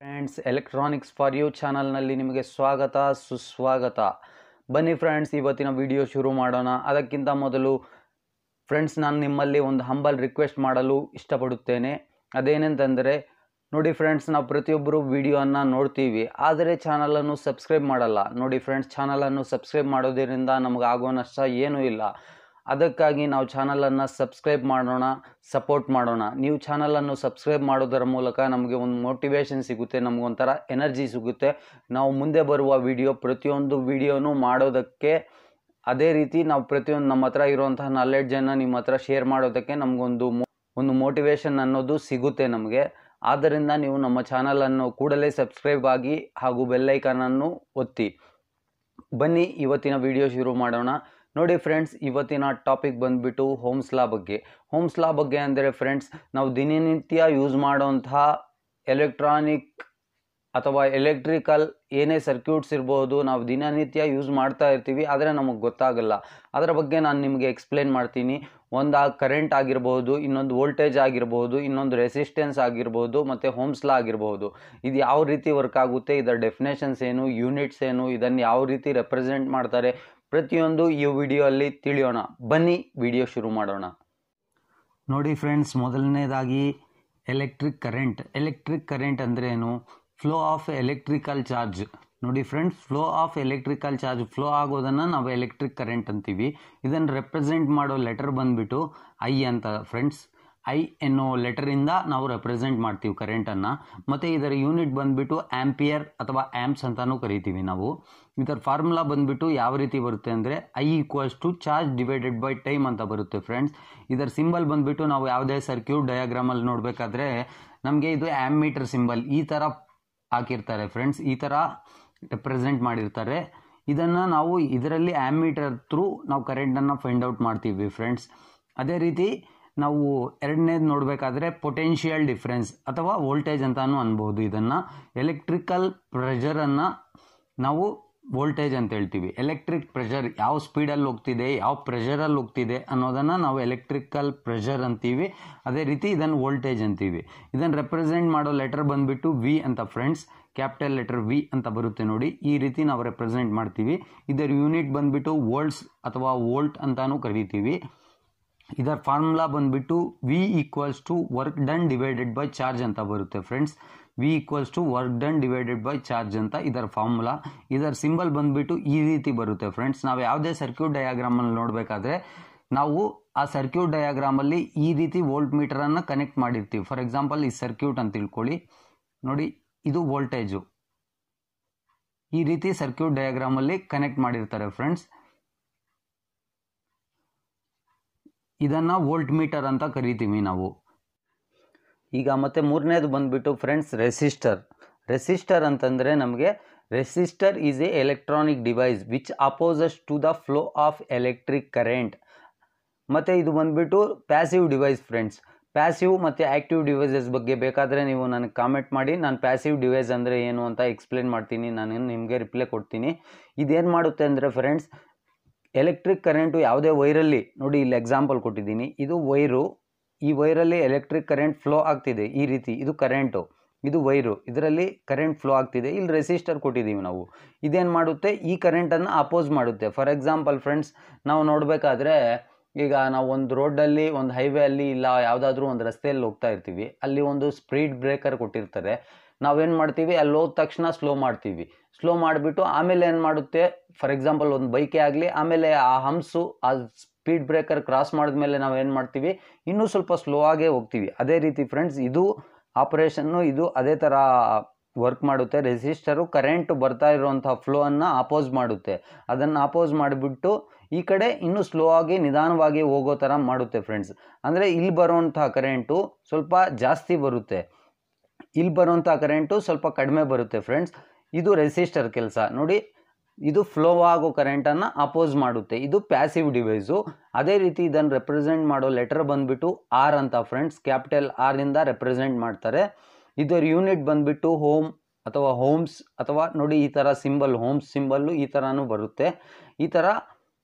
friends electronics for you ಚಾನಲ್ನಲ್ಲಿ ನಿಮಗೆ ಸ್ವಾಗತ ಸುಸ್ವಾಗತ ಬನ್ನಿ ಫ್ರೆಂಡ್ಸ್ ಇವತ್ತಿನ ವಿಡಿಯೋ ಶುರು ಮಾಡೋಣ ಅದಕ್ಕಿಂತ ಮೊದಲು ಫ್ರೆಂಡ್ಸ್ ನಾನು ನಿಮ್ಮಲ್ಲಿ ಒಂದು ಹಂಬಲ್ ರಿಕ್ವೆಸ್ಟ್ ಮಾಡಲು ಇಷ್ಟಪಡುತ್ತೇನೆ ಅದೇನೆಂತಂದರೆ ನೋಡಿ ಫ್ರೆಂಡ್ಸ್ ನಾವು ಪ್ರತಿಯೊಬ್ಬರು ವಿಡಿಯೋವನ್ನು ನೋಡ್ತೀವಿ ಆದರೆ ಚಾನಲನ್ನು ಸಬ್ಸ್ಕ್ರೈಬ್ ಮಾಡಲ್ಲ ನೋಡಿ ಫ್ರೆಂಡ್ಸ್ ಚಾನಲನ್ನು ಸಬ್ಸ್ಕ್ರೈಬ್ ಮಾಡೋದರಿಂದ ನಮಗಾಗುವ ನಷ್ಟ ಏನೂ ಇಲ್ಲ ಅದಕ್ಕಾಗಿ ನಾವು ಚಾನಲನ್ನು ಸಬ್ಸ್ಕ್ರೈಬ್ ಮಾಡೋಣ ಸಪೋರ್ಟ್ ಮಾಡೋಣ ನೀವು ಚಾನಲನ್ನು ಸಬ್ಸ್ಕ್ರೈಬ್ ಮಾಡೋದರ ಮೂಲಕ ನಮಗೆ ಒಂದು ಮೋಟಿವೇಶನ್ ಸಿಗುತ್ತೆ ನಮಗೊಂಥರ ಎನರ್ಜಿ ಸಿಗುತ್ತೆ ನಾವು ಮುಂದೆ ಬರುವ ವಿಡಿಯೋ ಪ್ರತಿಯೊಂದು ವಿಡಿಯೋನೂ ಮಾಡೋದಕ್ಕೆ ಅದೇ ರೀತಿ ನಾವು ಪ್ರತಿಯೊಂದು ನಮ್ಮ ಹತ್ರ ಇರುವಂತಹ ನಾಲೆಡ್ಜನ್ನು ನಿಮ್ಮ ಹತ್ರ ಶೇರ್ ಮಾಡೋದಕ್ಕೆ ನಮಗೊಂದು ಒಂದು ಮೋಟಿವೇಶನ್ ಅನ್ನೋದು ಸಿಗುತ್ತೆ ನಮಗೆ ಆದ್ದರಿಂದ ನೀವು ನಮ್ಮ ಚಾನಲನ್ನು ಕೂಡಲೇ ಸಬ್ಸ್ಕ್ರೈಬ್ ಆಗಿ ಹಾಗೂ ಬೆಲ್ಲೈಕನನ್ನು ಒತ್ತಿ ಬನ್ನಿ ಇವತ್ತಿನ ವಿಡಿಯೋ ಶುರು ಮಾಡೋಣ ನೋಡಿ ಫ್ರೆಂಡ್ಸ್ ಇವತ್ತಿನ ಟಾಪಿಕ್ ಬಂದುಬಿಟ್ಟು ಹೋಮ್ಸ್ಲಾ ಬಗ್ಗೆ ಹೋಮ್ಸ್ಲಾ ಬಗ್ಗೆ ಅಂದರೆ ಫ್ರೆಂಡ್ಸ್ ನಾವು ದಿನನಿತ್ಯ ಯೂಸ್ ಮಾಡುವಂತಹ ಎಲೆಕ್ಟ್ರಾನಿಕ್ ಅಥವಾ ಎಲೆಕ್ಟ್ರಿಕಲ್ ಏನೇ ಸರ್ಕ್ಯೂಟ್ಸ್ ಇರ್ಬೋದು ನಾವು ದಿನನಿತ್ಯ ಯೂಸ್ ಮಾಡ್ತಾ ಇರ್ತೀವಿ ಆದರೆ ನಮಗೆ ಗೊತ್ತಾಗಲ್ಲ ಅದರ ಬಗ್ಗೆ ನಾನು ನಿಮಗೆ ಎಕ್ಸ್ಪ್ಲೇನ್ ಮಾಡ್ತೀನಿ ಒಂದು ಕರೆಂಟ್ ಆಗಿರ್ಬೋದು ಇನ್ನೊಂದು ವೋಲ್ಟೇಜ್ ಆಗಿರ್ಬೋದು ಇನ್ನೊಂದು ರೆಸಿಸ್ಟೆನ್ಸ್ ಆಗಿರ್ಬೋದು ಮತ್ತು ಹೋಮ್ಸ್ಲಾ ಆಗಿರ್ಬೋದು ಇದು ಯಾವ ರೀತಿ ವರ್ಕ್ ಆಗುತ್ತೆ ಇದರ ಡೆಫಿನೇಷನ್ಸ್ ಏನು ಯೂನಿಟ್ಸ್ ಏನು ಇದನ್ನು ಯಾವ ರೀತಿ ರೆಪ್ರೆಸೆಂಟ್ ಮಾಡ್ತಾರೆ ಪ್ರತಿಯೊಂದು ಈ ವಿಡಿಯೋ ಅಲ್ಲಿ ತಿಳಿಯೋಣ ಬನ್ನಿ ವಿಡಿಯೋ ಶುರು ಮಾಡೋಣ ನೋಡಿ ಫ್ರೆಂಡ್ಸ್ ಮೊದಲನೇದಾಗಿ ಎಲೆಕ್ಟ್ರಿಕ್ ಕರೆಂಟ್ ಎಲೆಕ್ಟ್ರಿಕ್ ಕರೆಂಟ್ ಅಂದರೆ ಏನು ಫ್ಲೋ ಆಫ್ ಎಲೆಕ್ಟ್ರಿಕಲ್ ಚಾರ್ಜ್ ನೋಡಿ friends flow of electrical charge flow ಆಗೋದನ್ನು ನಾವು ಎಲೆಕ್ಟ್ರಿಕ್ ಕರೆಂಟ್ ಅಂತೀವಿ ಇದನ್ನು ರೆಪ್ರೆಸೆಂಟ್ ಮಾಡೋ ಲೆಟರ್ ಬಂದುಬಿಟ್ಟು ಐ ಅಂತ ಫ್ರೆಂಡ್ಸ್ ಐ ಎನ್ನುವ ಲೆಟರಿಂದ ನಾವು ರೆಪ್ರೆಸೆಂಟ್ ಮಾಡ್ತೀವಿ ಕರೆಂಟನ್ನು ಮತ್ತು ಇದರ ಯೂನಿಟ್ ಬಂದುಬಿಟ್ಟು ಆ್ಯಂಪಿಯರ್ ಅಥವಾ ಆ್ಯಂಪ್ಸ್ ಅಂತಲೂ ಕರಿತೀವಿ ನಾವು ಇದರ ಫಾರ್ಮುಲಾ ಬಂದುಬಿಟ್ಟು ಯಾವ ರೀತಿ ಬರುತ್ತೆ ಅಂದರೆ I equals to charge divided by time ಅಂತ ಬರುತ್ತೆ ಫ್ರೆಂಡ್ಸ್ ಇದರ ಸಿಂಬಲ್ ಬಂದುಬಿಟ್ಟು ನಾವು ಯಾವುದೇ ಸರ್ಕ್ಯೂಟ್ ಡಯಾಗ್ರಾಮಲ್ಲಿ ನೋಡಬೇಕಾದ್ರೆ ನಮಗೆ ಇದು ಆ್ಯಮ್ ಮೀಟರ್ ಸಿಂಬಲ್ ಈ ಥರ ಹಾಕಿರ್ತಾರೆ ಫ್ರೆಂಡ್ಸ್ ಈ ಥರ ರೆಪ್ರೆಸೆಂಟ್ ಮಾಡಿರ್ತಾರೆ ಇದನ್ನು ನಾವು ಇದರಲ್ಲಿ ಆ್ಯಮ್ ಮೀಟರ್ ಥ್ರೂ ನಾವು ಕರೆಂಟನ್ನು ಫೈಂಡ್ ಔಟ್ ಮಾಡ್ತೀವಿ ಫ್ರೆಂಡ್ಸ್ ಅದೇ ರೀತಿ ನಾವು ಎರಡನೇದು ನೋಡಬೇಕಾದ್ರೆ ಪೊಟೆನ್ಷಿಯಲ್ ಡಿಫ್ರೆನ್ಸ್ ಅಥವಾ ವೋಲ್ಟೇಜ್ ಅಂತಲೂ ಅನ್ಬೋದು ಇದನ್ನು ಎಲೆಕ್ಟ್ರಿಕಲ್ ಪ್ರೆಷರನ್ನು ನಾವು ವೋಲ್ಟೇಜ್ ಅಂತ ಹೇಳ್ತೀವಿ ಎಲೆಕ್ಟ್ರಿಕ್ ಪ್ರೆಷರ್ ಯಾವ ಸ್ಪೀಡಲ್ಲಿ ಹೋಗ್ತಿದೆ ಯಾವ ಪ್ರೆಷರಲ್ಲಿ ಹೋಗ್ತಿದೆ ಅನ್ನೋದನ್ನು ನಾವು ಎಲೆಕ್ಟ್ರಿಕಲ್ ಪ್ರೆಷರ್ ಅಂತೀವಿ ಅದೇ ರೀತಿ ಇದನ್ನು ವೋಲ್ಟೇಜ್ ಅಂತೀವಿ ಇದನ್ನು ರೆಪ್ರೆಸೆಂಟ್ ಮಾಡೋ ಲೆಟರ್ ಬಂದುಬಿಟ್ಟು ವಿ ಅಂತ ಫ್ರೆಂಡ್ಸ್ ಕ್ಯಾಪಿಟಲ್ ಲೆಟರ್ ವಿ ಅಂತ ಬರುತ್ತೆ ನೋಡಿ ಈ ರೀತಿ ನಾವು ರೆಪ್ರೆಸೆಂಟ್ ಮಾಡ್ತೀವಿ ಇದರ ಯೂನಿಟ್ ಬಂದುಬಿಟ್ಟು ವೋಲ್ಟ್ಸ್ ಅಥವಾ ವೋಲ್ಟ್ ಅಂತಲೂ ಕರಿತೀವಿ ಇದರ ಫಾರ್ಮುಲಾ ಬಂದುಬಿಟ್ಟು V equals to work done divided by charge ಅಂತ ಬರುತ್ತೆ friends V equals to work done divided by charge ಅಂತ ಇದರ ಫಾರ್ಮುಲಾ ಇದರ ಸಿಂಬಲ್ ಬಂದುಬಿಟ್ಟು ಈ ರೀತಿ ಬರುತ್ತೆ ಫ್ರೆಂಡ್ಸ್ ನಾವು ಯಾವುದೇ ಸರ್ಕ್ಯೂಟ್ ಡಯಾಗ್ರಾಮಲ್ಲಿ ನೋಡಬೇಕಾದ್ರೆ ನಾವು ಆ ಸರ್ಕ್ಯೂಟ್ ಡಯಾಗ್ರಾಮಲ್ಲಿ ಈ ರೀತಿ ವೋಲ್ಟ್ ಮೀಟರನ್ನು ಕನೆಕ್ಟ್ ಮಾಡಿರ್ತೀವಿ ಫಾರ್ ಎಕ್ಸಾಂಪಲ್ ಈ ಸರ್ಕ್ಯೂಟ್ ಅಂತ ತಿಳ್ಕೊಳ್ಳಿ ನೋಡಿ ಇದು ವೋಲ್ಟೇಜು ಈ ರೀತಿ ಸರ್ಕ್ಯೂಟ್ ಡಯಾಗ್ರಾಮಲ್ಲಿ ಕನೆಕ್ಟ್ ಮಾಡಿರ್ತಾರೆ ಫ್ರೆಂಡ್ಸ್ ಇದನ್ನು ವೋಲ್ಟ್ ಮೀಟರ್ ಅಂತ ಕರಿತೀವಿ ನಾವು ಈಗ ಮತ್ತು ಮೂರನೇದು ಬಂದುಬಿಟ್ಟು ಫ್ರೆಂಡ್ಸ್ ರೆಸಿಸ್ಟರ್ ರೆಸಿಸ್ಟರ್ ಅಂತಂದರೆ ನಮಗೆ resistor is a electronic device which opposes to the flow of electric current ಮತ್ತು ಇದು ಬಂದುಬಿಟ್ಟು ಪ್ಯಾಸಿವ್ ಡಿವೈಸ್ ಫ್ರೆಂಡ್ಸ್ ಪ್ಯಾಸಿವ್ ಮತ್ತು ಆ್ಯಕ್ಟಿವ್ ಡಿವೈಸಸ್ ಬಗ್ಗೆ ಬೇಕಾದರೆ ನೀವು ನನಗೆ ಕಾಮೆಂಟ್ ಮಾಡಿ ನಾನು ಪ್ಯಾಸಿವ್ ಡಿವೈಸ್ ಅಂದರೆ ಏನು ಅಂತ ಎಕ್ಸ್ಪ್ಲೇನ್ ಮಾಡ್ತೀನಿ ನಾನು ನಿಮಗೆ ರಿಪ್ಲೈ ಕೊಡ್ತೀನಿ ಇದೇನು ಮಾಡುತ್ತೆ ಅಂದರೆ ಫ್ರೆಂಡ್ಸ್ ಎಲೆಕ್ಟ್ರಿಕ್ ಕರೆಂಟು ಯಾವುದೇ ವೈರಲ್ಲಿ ನೋಡಿ ಇಲ್ಲಿ ಎಕ್ಸಾಂಪಲ್ ಕೊಟ್ಟಿದ್ದೀನಿ ಇದು ವೈರು ಈ ವೈರಲ್ಲಿ ಎಲೆಕ್ಟ್ರಿಕ್ ಕರೆಂಟ್ ಫ್ಲೋ ಆಗ್ತಿದೆ ಈ ರೀತಿ ಇದು ಕರೆಂಟು ಇದು ವೈರು ಇದರಲ್ಲಿ ಕರೆಂಟ್ ಫ್ಲೋ ಆಗ್ತಿದೆ ಇಲ್ಲಿ ರೆಸಿಸ್ಟರ್ ಕೊಟ್ಟಿದ್ದೀವಿ ನಾವು ಇದೇನು ಮಾಡುತ್ತೆ ಈ ಕರೆಂಟನ್ನು ಅಪೋಸ್ ಮಾಡುತ್ತೆ ಫಾರ್ ಎಕ್ಸಾಂಪಲ್ ಫ್ರೆಂಡ್ಸ್ ನಾವು ನೋಡಬೇಕಾದ್ರೆ ಈಗ ನಾವು ಒಂದು ರೋಡಲ್ಲಿ ಒಂದು ಹೈವೇ ಅಲ್ಲಿ ಇಲ್ಲ ಯಾವುದಾದ್ರೂ ಒಂದು ರಸ್ತೆಯಲ್ಲಿ ಹೋಗ್ತಾ ಇರ್ತೀವಿ ಅಲ್ಲಿ ಒಂದು ಸ್ಪೀಡ್ ಬ್ರೇಕರ್ ಕೊಟ್ಟಿರ್ತಾರೆ ನಾವೇನು ಮಾಡ್ತೀವಿ ಅಲ್ಲಿ ಹೋದ ತಕ್ಷಣ ಸ್ಲೋ ಮಾಡ್ತೀವಿ ಸ್ಲೋ ಮಾಡಿಬಿಟ್ಟು ಆಮೇಲೆ ಏನು ಮಾಡುತ್ತೆ ಫಾರ್ ಎಕ್ಸಾಂಪಲ್ ಒಂದು ಬೈಕೇ ಆಗಲಿ ಆಮೇಲೆ ಆ ಹಂಸು ಆ ಸ್ಪೀಡ್ ಬ್ರೇಕರ್ ಕ್ರಾಸ್ ಮಾಡಿದ್ಮೇಲೆ ನಾವು ಏನು ಮಾಡ್ತೀವಿ ಇನ್ನೂ ಸ್ವಲ್ಪ ಸ್ಲೋ ಆಗೇ ಹೋಗ್ತೀವಿ ಅದೇ ರೀತಿ ಫ್ರೆಂಡ್ಸ್ ಇದು ಆಪರೇಷನ್ನು ಇದು ಅದೇ ಥರ ವರ್ಕ್ ಮಾಡುತ್ತೆ ರೆಸಿಸ್ಟರು ಕರೆಂಟ್ ಬರ್ತಾ ಇರುವಂಥ ಫ್ಲೋವನ್ನು ಅಪೋಸ್ ಮಾಡುತ್ತೆ ಅದನ್ನು ಅಪೋಸ್ ಮಾಡಿಬಿಟ್ಟು ಈ ಕಡೆ ಇನ್ನೂ ಸ್ಲೋ ಆಗಿ ನಿಧಾನವಾಗಿ ಹೋಗೋ ಥರ ಮಾಡುತ್ತೆ ಫ್ರೆಂಡ್ಸ್ ಅಂದರೆ ಇಲ್ಲಿ ಬರುವಂಥ ಕರೆಂಟು ಸ್ವಲ್ಪ ಜಾಸ್ತಿ ಬರುತ್ತೆ ಇಲ್ಲಿ ಬರುವಂಥ ಕರೆಂಟು ಸ್ವಲ್ಪ ಕಡಿಮೆ ಬರುತ್ತೆ ಫ್ರೆಂಡ್ಸ್ ಇದು ರೆಸಿಸ್ಟರ್ ಕೆಲಸ ನೋಡಿ ಇದು ಫ್ಲೋ ಆಗೋ ಕರೆಂಟನ್ನು ಅಪೋಸ್ ಮಾಡುತ್ತೆ ಇದು ಪ್ಯಾಸಿವ್ ಡಿವೈಸು ಅದೇ ರೀತಿ ಇದನ್ನು ರೆಪ್ರೆಸೆಂಟ್ ಮಾಡೋ ಲೆಟರ್ ಬಂದುಬಿಟ್ಟು ಆರ್ ಅಂತ ಫ್ರೆಂಡ್ಸ್ ಕ್ಯಾಪಿಟಲ್ ಆರ್ನಿಂದ ರೆಪ್ರೆಸೆಂಟ್ ಮಾಡ್ತಾರೆ ಇದರ ಯೂನಿಟ್ ಬಂದುಬಿಟ್ಟು ಹೋಮ್ ಅಥವಾ ಹೋಮ್ಸ್ ಅಥವಾ ನೋಡಿ ಈ ಥರ ಸಿಂಬಲ್ ಹೋಮ್ಸ್ ಸಿಂಬಲ್ಲು ಈ ಥರನೂ ಬರುತ್ತೆ ಈ ಥರ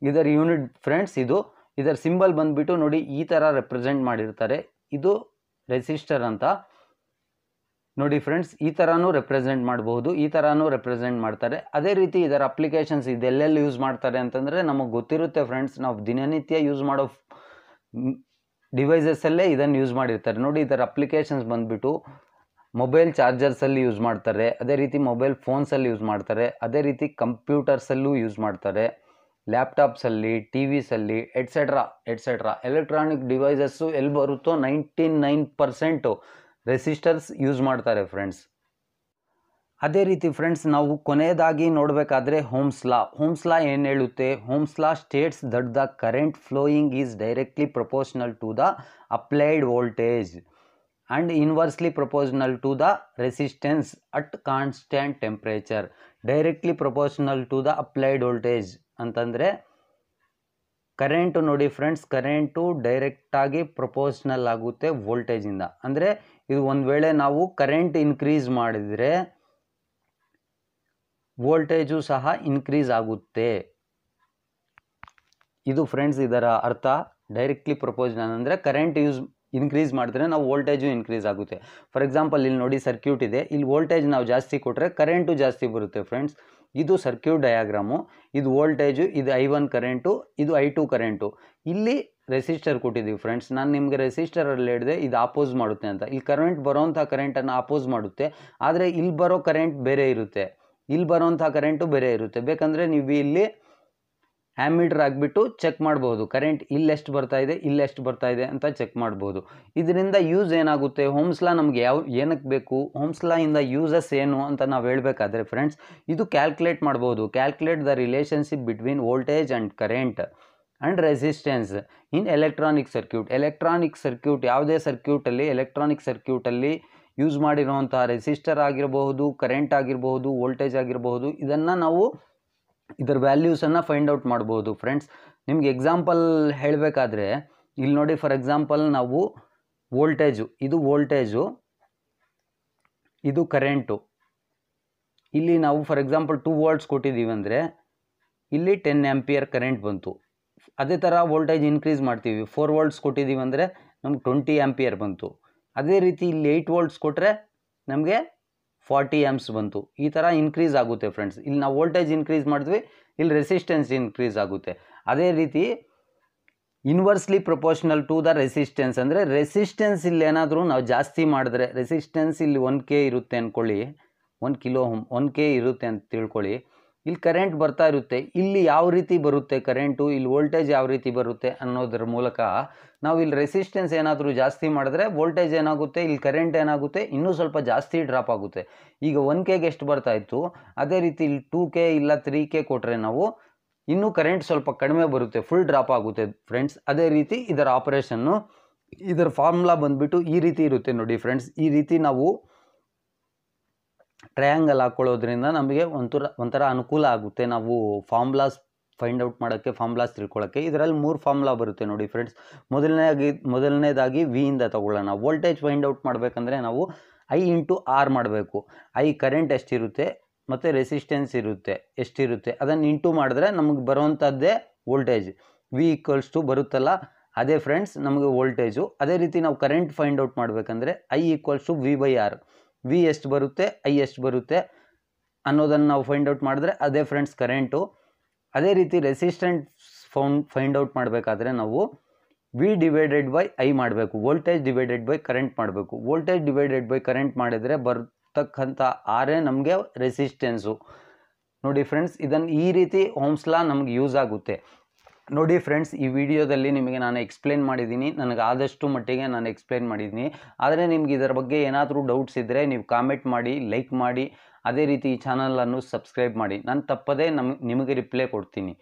ಇದರ ಯೂನಿಟ್ ಫ್ರೆಂಡ್ಸ್ ಇದು ಇದರ ಸಿಂಬಲ್ ಬಂದುಬಿಟ್ಟು ನೋಡಿ ಈ ಥರ ರೆಪ್ರೆಸೆಂಟ್ ಮಾಡಿರ್ತಾರೆ ಇದು ರೆಸಿಸ್ಟರ್ ಅಂತ ನೋಡಿ ಫ್ರೆಂಡ್ಸ್ ಈ ಥರನೂ ರೆಪ್ರೆಸೆಂಟ್ ಮಾಡಬಹುದು ಈ ಥರನೂ ರೆಪ್ರೆಸೆಂಟ್ ಮಾಡ್ತಾರೆ ಅದೇ ರೀತಿ ಇದರ ಅಪ್ಲಿಕೇಶನ್ಸ್ ಇದೆಲ್ಲೆಲ್ಲಿ ಯೂಸ್ ಮಾಡ್ತಾರೆ ಅಂತಂದರೆ ನಮಗೆ ಗೊತ್ತಿರುತ್ತೆ ಫ್ರೆಂಡ್ಸ್ ನಾವು ದಿನನಿತ್ಯ ಯೂಸ್ ಮಾಡೋ ಡಿವೈಸಸ್ಸಲ್ಲೇ ಇದನ್ನು ಯೂಸ್ ಮಾಡಿರ್ತಾರೆ ನೋಡಿ ಇದರ ಅಪ್ಲಿಕೇಶನ್ಸ್ ಬಂದುಬಿಟ್ಟು ಮೊಬೈಲ್ ಚಾರ್ಜರ್ಸಲ್ಲಿ ಯೂಸ್ ಮಾಡ್ತಾರೆ ಅದೇ ರೀತಿ ಮೊಬೈಲ್ ಫೋನ್ಸಲ್ಲಿ ಯೂಸ್ ಮಾಡ್ತಾರೆ ಅದೇ ರೀತಿ ಕಂಪ್ಯೂಟರ್ಸಲ್ಲೂ ಯೂಸ್ ಮಾಡ್ತಾರೆ ಲ್ಯಾಪ್ಟಾಪ್ಸಲ್ಲಿ ಟಿ ವಿಸಲ್ಲಿ ಎಟ್ಸೆಟ್ರಾ ಎಟ್ಸೆಟ್ರಾ ಎಲೆಕ್ಟ್ರಾನಿಕ್ ಡಿವೈಸಸ್ಸು ಎಲ್ಲಿ ಬರುತ್ತೋ ninety nine percent resistors use ಮಾಡ್ತಾರೆ ಫ್ರೆಂಡ್ಸ್ ಅದೇ ರೀತಿ ಫ್ರೆಂಡ್ಸ್ ನಾವು ಕೊನೆಯದಾಗಿ ನೋಡಬೇಕಾದ್ರೆ ಹೋಮ್ಸ್ಲಾ ಲಾ ಲಾ ಏನು ಹೇಳುತ್ತೆ Ohm's law law states that the current flowing is directly proportional to the applied voltage and inversely proportional to the resistance at constant temperature directly proportional to the applied voltage ಅಂತಂದರೆ current ನೋಡಿ friends current ಡೈರೆಕ್ಟಾಗಿ proportional ಆಗುತ್ತೆ ವೋಲ್ಟೇಜಿಂದ ಅಂದರೆ ಇದು ಒಂದು ವೇಳೆ ನಾವು ಕರೆಂಟ್ ಇನ್ಕ್ರೀಸ್ ಮಾಡಿದರೆ ವೋಲ್ಟೇಜು ಸಹ ಇನ್ಕ್ರೀಸ್ ಆಗುತ್ತೆ ಇದು ಫ್ರೆಂಡ್ಸ್ ಇದರ ಅರ್ಥ ಡೈರೆಕ್ಟ್ಲಿ ಪ್ರಪೋಸ್ ಅಂದರೆ ಕರೆಂಟ್ ಯೂಸ್ ಇನ್ಕ್ರೀಸ್ ಮಾಡಿದ್ರೆ ನಾವು ವೋಲ್ಟೇಜು ಇನ್ಕ್ರೀಸ್ ಆಗುತ್ತೆ ಫಾರ್ ಎಕ್ಸಾಂಪಲ್ ಇಲ್ಲಿ ನೋಡಿ ಸರ್ಕ್ಯೂಟ್ ಇದೆ ಇಲ್ಲಿ ವೋಲ್ಟೇಜ್ ನಾವು ಜಾಸ್ತಿ ಕೊಟ್ಟರೆ ಕರೆಂಟು ಜಾಸ್ತಿ ಬರುತ್ತೆ ಫ್ರೆಂಡ್ಸ್ ಇದು ಸರ್ಕ್ಯೂಟ್ ಡಯಾಗ್ರಾಮು ಇದು ವೋಲ್ಟೇಜು ಇದು ಐ ಒನ್ ಕರೆಂಟು ಇದು ಐ ಟು ಕರೆಂಟು ಇಲ್ಲಿ ರೆಸಿಸ್ಟರ್ ಕೊಟ್ಟಿದ್ದೀವಿ ಫ್ರೆಂಡ್ಸ್ ನಾನು ನಿಮಗೆ ರೆಸಿಸ್ಟರಲ್ಲಿ ಹೇಳಿದೆ ಇದು ಅಪೋಸ್ ಮಾಡುತ್ತೆ ಅಂತ ಇಲ್ಲಿ ಕರೆಂಟ್ ಬರೋವಂಥ ಕರೆಂಟನ್ನು ಅಪೋಸ್ ಮಾಡುತ್ತೆ ಆದರೆ ಇಲ್ಲಿ ಬರೋ ಕರೆಂಟ್ ಬೇರೆ ಇರುತ್ತೆ ಇಲ್ಲಿ ಬರೋಂಥ ಕರೆಂಟು ಬೇರೆ ಇರುತ್ತೆ ಬೇಕಂದರೆ ನೀವು ಇಲ್ಲಿ ಆ್ಯಮೀಟ್ರ್ ಆಗಿಬಿಟ್ಟು ಚೆಕ್ ಮಾಡ್ಬೋದು ಕರೆಂಟ್ ಇಲ್ಲೆಷ್ಟು ಬರ್ತಾ ಇದೆ ಇಲ್ಲೆಷ್ಟು ಬರ್ತಾ ಇದೆ ಅಂತ ಚೆಕ್ ಮಾಡ್ಬೋದು ಇದರಿಂದ ಯೂಸ್ ಏನಾಗುತ್ತೆ ಹೋಮ್ಸ್ಲಾ ನಮ್ಗೆ ಯಾವ ಏನಕ್ಕೆ ಬೇಕು ಹೋಮ್ಸ್ಲಾ ಇಂದ ಯೂಸಸ್ ಏನು ಅಂತ ನಾವು ಹೇಳಬೇಕಾದ್ರೆ ಫ್ರೆಂಡ್ಸ್ ಇದು ಕ್ಯಾಲ್ಕುಲೇಟ್ ಮಾಡ್ಬೋದು calculate the relationship between voltage and current and resistance in electronic circuit electronic circuit ಯಾವುದೇ ಸರ್ಕ್ಯೂಟಲ್ಲಿ ಎಲೆಕ್ಟ್ರಾನಿಕ್ ಸರ್ಕ್ಯೂಟಲ್ಲಿ ಯೂಸ್ ಮಾಡಿರುವಂತಹ ರೆಸಿಸ್ಟರ್ ಆಗಿರಬಹುದು ಕರೆಂಟ್ ಆಗಿರಬಹುದು ವೋಲ್ಟೇಜ್ ಆಗಿರಬಹುದು ಇದನ್ನು ನಾವು ಇದರ ವ್ಯಾಲ್ಯೂಸನ್ನು ಫೈಂಡ್ ಔಟ್ ಮಾಡ್ಬೋದು ಫ್ರೆಂಡ್ಸ್ ನಿಮಗೆ ಎಕ್ಸಾಂಪಲ್ ಹೇಳಬೇಕಾದ್ರೆ ಇಲ್ಲಿ ನೋಡಿ ಫಾರ್ ಎಕ್ಸಾಂಪಲ್ ನಾವು ವೋಲ್ಟೇಜು ಇದು ವೋಲ್ಟೇಜು ಇದು ಕರೆಂಟು ಇಲ್ಲಿ ನಾವು ಫಾರ್ ಎಕ್ಸಾಂಪಲ್ ಟೂ ವೋಲ್ಟ್ಸ್ ಕೊಟ್ಟಿದ್ದೀವಿ ಅಂದರೆ ಇಲ್ಲಿ ಟೆನ್ ಆ್ಯಂಪಿಯರ್ ಕರೆಂಟ್ ಬಂತು ಅದೇ ಥರ ವೋಲ್ಟೇಜ್ ಇನ್ಕ್ರೀಸ್ ಮಾಡ್ತೀವಿ ಫೋರ್ ವೋಲ್ಟ್ಸ್ ಕೊಟ್ಟಿದ್ದೀವಿ ಅಂದರೆ ನಮ್ಗೆ ಟ್ವೆಂಟಿ ಆ್ಯಂಪಿಯರ್ ಬಂತು ಅದೇ ರೀತಿ ಇಲ್ಲಿ ಏಯ್ಟ್ ವೋಲ್ಟ್ಸ್ ಕೊಟ್ಟರೆ ನಮಗೆ ಫಾರ್ಟಿ ಆ್ಯಂಪ್ಸ್ ಬಂತು ಈ ಥರ ಇನ್ಕ್ರೀಸ್ ಆಗುತ್ತೆ ಫ್ರೆಂಡ್ಸ್ ಇಲ್ಲಿ ನಾವು ವೋಲ್ಟೇಜ್ ಇನ್ಕ್ರೀಸ್ ಮಾಡಿದ್ವಿ ಇಲ್ಲಿ ರೆಸಿಸ್ಟೆನ್ಸ್ ಇನ್ಕ್ರೀಸ್ ಆಗುತ್ತೆ ಅದೇ ರೀತಿ inversely proportional to the resistance ಅಂದರೆ ರೆಸಿಸ್ಟೆನ್ಸ್ ಇಲ್ಲಿ ಏನಾದರೂ ನಾವು ಜಾಸ್ತಿ ಮಾಡಿದ್ರೆ ರೆಸಿಸ್ಟೆನ್ಸ್ ಇಲ್ಲಿ ಒನ್ ಕೆ ಇರುತ್ತೆ ಅಂದ್ಕೊಳ್ಳಿ ಒನ್ ಕಿಲೋ ಒನ್ ಕೆ ಇರುತ್ತೆ ಅಂತ ತಿಳ್ಕೊಳ್ಳಿ ಇಲ್ಲಿ ಕರೆಂಟ್ ಬರ್ತಾ ಇರುತ್ತೆ ಇಲ್ಲಿ ಯಾವ ರೀತಿ ಬರುತ್ತೆ ಕರೆಂಟು ಇಲ್ಲಿ ವೋಲ್ಟೇಜ್ ಯಾವ ರೀತಿ ಬರುತ್ತೆ ಅನ್ನೋದ್ರ ಮೂಲಕ ನಾವು ಇಲ್ಲಿ ರೆಸಿಸ್ಟೆನ್ಸ್ ಏನಾದರೂ ಜಾಸ್ತಿ ಮಾಡಿದ್ರೆ ವೋಲ್ಟೇಜ್ ಏನಾಗುತ್ತೆ ಇಲ್ಲಿ ಕರೆಂಟ್ ಏನಾಗುತ್ತೆ ಇನ್ನೂ ಸ್ವಲ್ಪ ಜಾಸ್ತಿ ಡ್ರಾಪ್ ಆಗುತ್ತೆ ಈಗ ಒನ್ ಕೆಗೆ ಎಷ್ಟು ಬರ್ತಾ ಇತ್ತು ಅದೇ ರೀತಿ ಇಲ್ಲಿ ಟೂ ಕೆ ಇಲ್ಲ ತ್ರೀ ಕೆ ಕೊಟ್ಟರೆ ನಾವು ಇನ್ನೂ ಕರೆಂಟ್ ಸ್ವಲ್ಪ ಕಡಿಮೆ ಬರುತ್ತೆ ಫುಲ್ ಡ್ರಾಪ್ ಆಗುತ್ತೆ ಫ್ರೆಂಡ್ಸ್ ಅದೇ ರೀತಿ ಇದರ ಆಪರೇಷನ್ನು ಇದರ ಫಾರ್ಮುಲಾ ಬಂದುಬಿಟ್ಟು ಈ ರೀತಿ ಇರುತ್ತೆ ನೋಡಿ ಫ್ರೆಂಡ್ಸ್ ಈ ರೀತಿ ನಾವು ಟ್ರಯಾಂಗಲ್ ಹಾಕ್ಕೊಳ್ಳೋದ್ರಿಂದ ನಮಗೆ ಒಂಥರ ಒಂಥರ ಅನುಕೂಲ ಆಗುತ್ತೆ ನಾವು ಫಾರ್ಮ್ಲಾಸ್ ಫೈಂಡ್ ಔಟ್ ಮಾಡೋಕ್ಕೆ ಫಾರ್ಮ್ಲಾಸ್ ತಿಳ್ಕೊಳ್ಳೋಕ್ಕೆ ಇದರಲ್ಲಿ ಮೂರು ಫಾರ್ಮ್ಲಾ ಬರುತ್ತೆ ನೋಡಿ ಫ್ರೆಂಡ್ಸ್ ಮೊದಲನೇದಾಗಿ ಮೊದಲನೇದಾಗಿ ವಿಯಿಂದ ತಗೊಳ್ಳೋಣ ವೋಲ್ಟೇಜ್ ಫೈಂಡ್ ಔಟ್ ಮಾಡಬೇಕಂದ್ರೆ ನಾವು ಐ ಇಂಟು ಆರ್ ಮಾಡಬೇಕು ಐ ಕರೆಂಟ್ ಎಷ್ಟಿರುತ್ತೆ ಮತ್ತು ರೆಸಿಸ್ಟೆನ್ಸ್ ಇರುತ್ತೆ ಎಷ್ಟಿರುತ್ತೆ ಅದನ್ನು ಇಂಟು ಮಾಡಿದ್ರೆ ನಮಗೆ ಬರುವಂಥದ್ದೇ ವೋಲ್ಟೇಜ್ ವಿ ಈಕ್ವಲ್ಸ್ ಟು ಬರುತ್ತಲ್ಲ ಅದೇ ಫ್ರೆಂಡ್ಸ್ ನಮಗೆ ವೋಲ್ಟೇಜು ಅದೇ ರೀತಿ ನಾವು ಕರೆಂಟ್ ಫೈಂಡ್ ಔಟ್ ಮಾಡಬೇಕಂದ್ರೆ I equals to V by R V ಎಷ್ಟು ಬರುತ್ತೆ ಐ ಎಷ್ಟು ಬರುತ್ತೆ ಅನ್ನೋದನ್ನು ನಾವು ಫೈಂಡ್ ಔಟ್ ಮಾಡಿದ್ರೆ ಅದೇ ಫ್ರೆಂಡ್ಸ್ ಕರೆಂಟು ಅದೇ ರೀತಿ ರೆಸಿಸ್ಟೆಂಟ್ ಫೌಂಡ್ ಫೈಂಡ್ ಔಟ್ ಮಾಡಬೇಕಾದ್ರೆ ನಾವು ವಿ ಡಿವೈಡೆಡ್ ಬೈ ಐ ಮಾಡಬೇಕು ವೋಲ್ಟೇಜ್ ಡಿವೈಡೆಡ್ ಬೈ ಕರೆಂಟ್ ಮಾಡಬೇಕು ವೋಲ್ಟೇಜ್ ಡಿವೈಡೆಡ್ ಬೈ ಕರೆಂಟ್ ಮಾಡಿದರೆ ಬರ್ತಕ್ಕಂಥ ಆರೇ ನಮಗೆ ರೆಸಿಸ್ಟೆನ್ಸು ನೋಡಿ ಫ್ರೆಂಡ್ಸ್ ಇದನ್ನು ಈ ರೀತಿ ಹೋಮ್ಸ್ಲಾ ನಮ್ಗೆ ಯೂಸ್ ಆಗುತ್ತೆ ನೋಡಿ ಫ್ರೆಂಡ್ಸ್ ಈ ವಿಡಿಯೋದಲ್ಲಿ ನಿಮಗೆ ನಾನು ಎಕ್ಸ್ಪ್ಲೇನ್ ಮಾಡಿದ್ದೀನಿ ನನಗೆ ಆದಷ್ಟು ಮಟ್ಟಿಗೆ ನಾನು ಎಕ್ಸ್ಪ್ಲೇನ್ ಮಾಡಿದ್ದೀನಿ ಆದರೆ ನಿಮ್ಗೆ ಇದರ ಬಗ್ಗೆ ಏನಾದರೂ ಡೌಟ್ಸ್ ಇದ್ದರೆ ನೀವು ಕಾಮೆಂಟ್ ಮಾಡಿ ಲೈಕ್ ಮಾಡಿ ಅದೇ ರೀತಿ ಈ ಚಾನಲನ್ನು ಸಬ್ಸ್ಕ್ರೈಬ್ ಮಾಡಿ ನಾನು ತಪ್ಪದೇ ನಮ್ಮ ನಿಮಗೆ ರಿಪ್ಲೈ ಕೊಡ್ತೀನಿ